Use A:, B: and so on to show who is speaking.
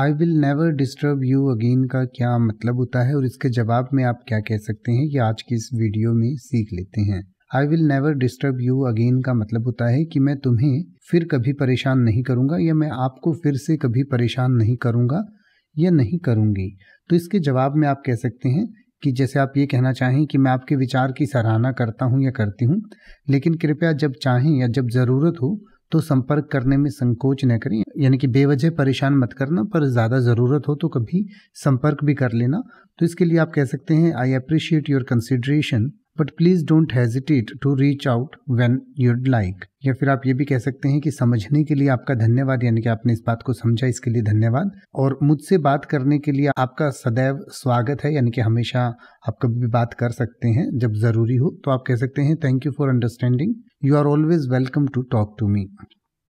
A: I will never disturb you again का क्या मतलब होता है और इसके जवाब में आप क्या कह सकते हैं ये आज की इस वीडियो में सीख लेते हैं I will never disturb you again का मतलब होता है कि मैं तुम्हें फिर कभी परेशान नहीं करूँगा या मैं आपको फिर से कभी परेशान नहीं करूँगा या नहीं करूँगी तो इसके जवाब में आप कह सकते हैं कि जैसे आप ये कहना चाहें कि मैं आपके विचार की सराहना करता हूँ या करती हूँ लेकिन कृपया जब चाहें या जब ज़रूरत हो तो संपर्क करने में संकोच न करें यानी कि बेवजह परेशान मत करना पर ज़्यादा ज़रूरत हो तो कभी संपर्क भी कर लेना तो इसके लिए आप कह सकते हैं I appreciate your consideration but please don't hesitate to reach out when you'd like या फिर आप ये भी कह सकते हैं कि समझने के लिए आपका धन्यवाद यानी कि आपने इस बात को समझा इसके लिए धन्यवाद और मुझसे बात करने के लिए आपका सदैव स्वागत है यानी कि हमेशा आप कभी भी बात कर सकते हैं जब ज़रूरी हो तो आप कह सकते हैं thank you for understanding you are always welcome to talk to me